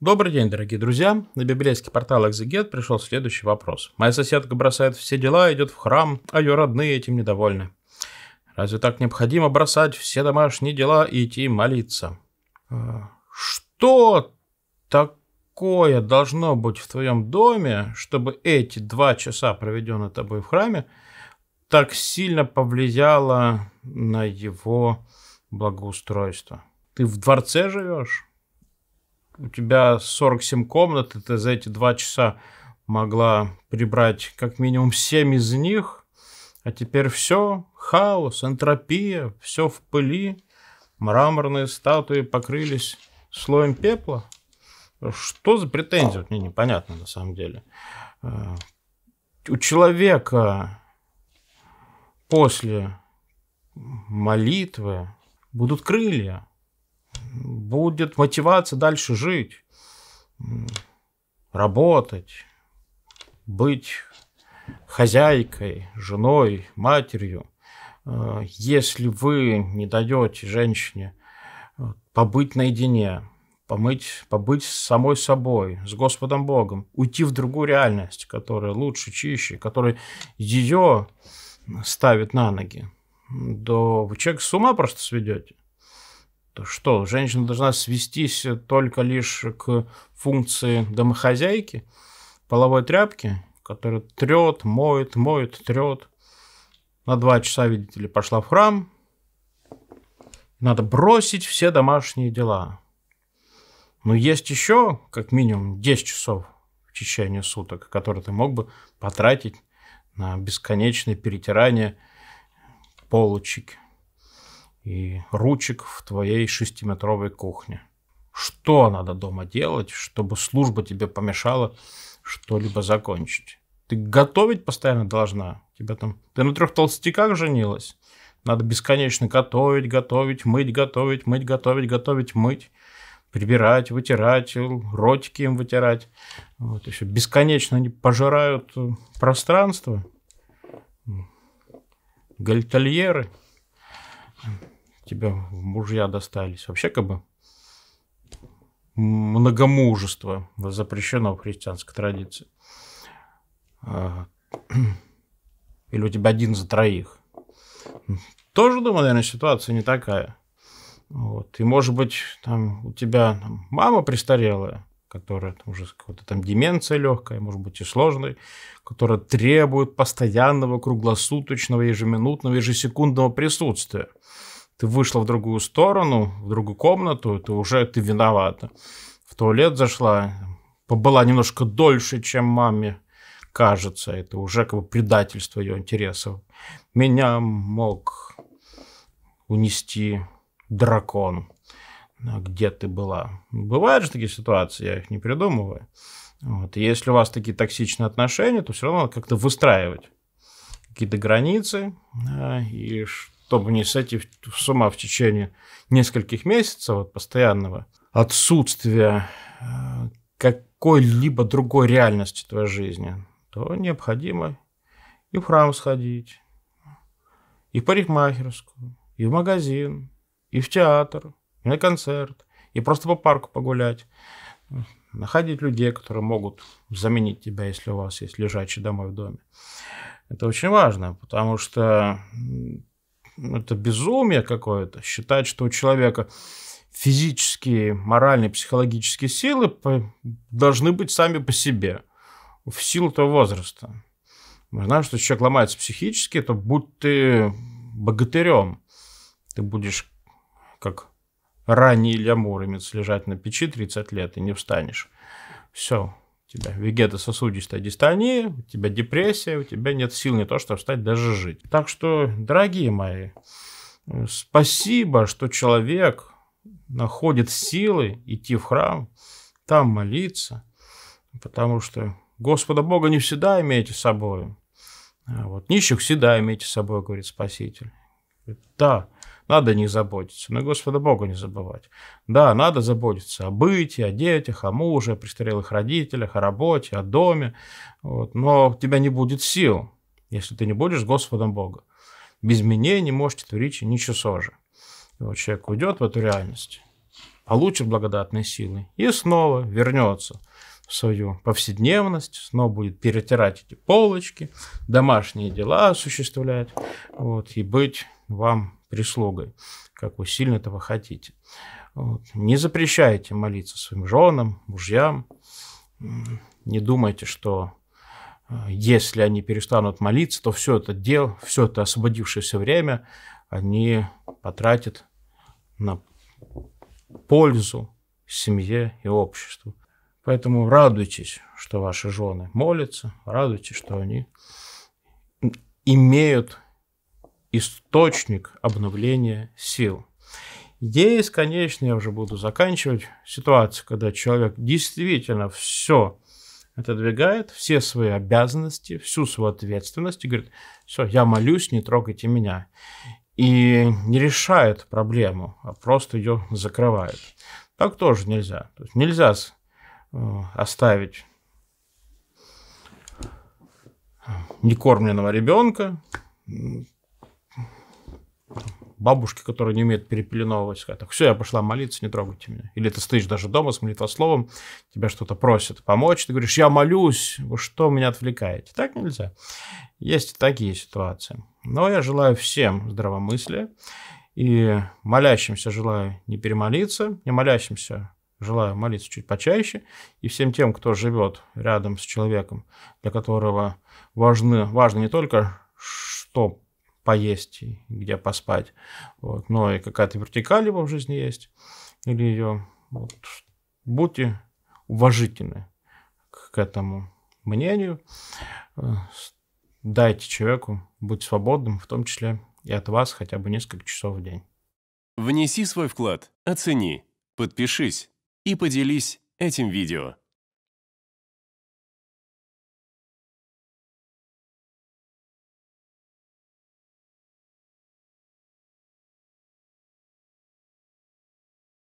Добрый день, дорогие друзья. На библейский портал Exeget пришел следующий вопрос. Моя соседка бросает все дела, идет в храм, а ее родные этим недовольны. Разве так необходимо бросать все домашние дела и идти молиться? А, что такое должно быть в твоем доме, чтобы эти два часа, проведенные тобой в храме, так сильно повлияло на его благоустройство? Ты в дворце живешь? у тебя 47 комнат, и ты за эти два часа могла прибрать как минимум 7 из них, а теперь все, хаос, энтропия, все в пыли, мраморные статуи покрылись слоем пепла. Что за претензии? мне непонятно на самом деле. Э, у человека после молитвы будут крылья будет мотивация дальше жить, работать, быть хозяйкой, женой, матерью. Э, если вы не даете женщине э, побыть наедине, помыть, побыть с самой собой, с Господом Богом, уйти в другую реальность, которая лучше, чище, которая ее ставит на ноги, то вы человек с ума просто сведете что, женщина должна свестись только лишь к функции домохозяйки, половой тряпки, которая трет, моет, моет, трет. На два часа, видите ли, пошла в храм. Надо бросить все домашние дела. Но есть еще, как минимум, 10 часов в течение суток, которые ты мог бы потратить на бесконечное перетирание полочек и ручек в твоей шестиметровой кухне. Что надо дома делать, чтобы служба тебе помешала что-либо закончить? Ты готовить постоянно должна. Тебя там... Ты на трех толстяках женилась. Надо бесконечно готовить, готовить, мыть, готовить, мыть, готовить, готовить, мыть прибирать, вытирать, ротики им вытирать. Вот, еще Бесконечно они пожирают э, пространство. Гальтольеры тебя в мужья достались. Вообще как бы многомужество запрещено в христианской традиции. А, или у тебя один за троих. Тоже, думаю, наверное, ситуация не такая. Вот. И, может быть, там у тебя там, мама престарелая, которая там, уже какая-то там деменция легкая, может быть, и сложной которая требует постоянного, круглосуточного, ежеминутного, ежесекундного присутствия ты вышла в другую сторону, в другую комнату, ты уже ты виновата. В туалет зашла, побыла немножко дольше, чем маме кажется. Это уже как бы предательство ее интересов. Меня мог унести дракон. А где ты была? Бывают же такие ситуации, я их не придумываю. Вот. И если у вас такие токсичные отношения, то все равно надо как-то выстраивать какие-то границы да, и чтобы не сойти с ума в течение нескольких месяцев вот, постоянного отсутствия э, какой-либо другой реальности твоей жизни, то необходимо и в храм сходить, и в парикмахерскую, и в магазин, и в театр, и на концерт, и просто по парку погулять. Находить людей, которые могут заменить тебя, если у вас есть лежачий домой в доме. Это очень важно, потому что это безумие какое-то, считать, что у человека физические, моральные, психологические силы должны быть сами по себе в силу того возраста. Мы знаем, что человек ломается психически, то будь ты богатырем, ты будешь как ранний Илья Муромец лежать на печи 30 лет и не встанешь. Все, у тебя вегетососудистая дистония, у тебя депрессия, у тебя нет сил не то, что встать, даже жить. Так что, дорогие мои, спасибо, что человек находит силы идти в храм, там молиться, потому что Господа Бога не всегда имеете с собой. а Вот, нищих всегда имейте с собой, говорит Спаситель. Да, надо не них заботиться, но Господа Бога не забывать. Да, надо заботиться о быте, о детях, о муже, о престарелых родителях, о работе, о доме. Вот. Но у тебя не будет сил, если ты не будешь Господом Бога. Без меня не можете творить ничего сожи. И вот человек уйдет в эту реальность, получит благодатные силы и снова вернется в свою повседневность, снова будет перетирать эти полочки, домашние дела осуществлять, вот, и быть вам прислугой, как вы сильно этого хотите. Вот. Не запрещайте молиться своим женам, мужьям. Не думайте, что э, если они перестанут молиться, то все это дело, все это освободившееся время они потратят на пользу семье и обществу. Поэтому радуйтесь, что ваши жены молятся, радуйтесь, что они имеют источник обновления сил. Есть, конечно, я уже буду заканчивать, ситуацию, когда человек действительно все отодвигает, все свои обязанности, всю свою ответственность и говорит, все, я молюсь, не трогайте меня. И не решает проблему, а просто ее закрывает. Так тоже нельзя. То есть нельзя э, оставить некормленного ребенка, бабушки, которые не умеют перепеленовывать, так, все, я пошла молиться, не трогайте меня. Или ты стоишь даже дома с молитвословом, тебя что-то просят помочь, ты говоришь, я молюсь, вы что меня отвлекаете? Так нельзя. Есть такие ситуации. Но я желаю всем здравомыслия, и молящимся желаю не перемолиться, не молящимся желаю молиться чуть почаще, и всем тем, кто живет рядом с человеком, для которого важны, важно не только, что поесть и где поспать. Вот. Но ну, и какая-то вертикаль его в жизни есть, или ее. Вот. Будьте уважительны к этому мнению. Э, дайте человеку быть свободным, в том числе и от вас хотя бы несколько часов в день. Внеси свой вклад, оцени, подпишись и поделись этим видео.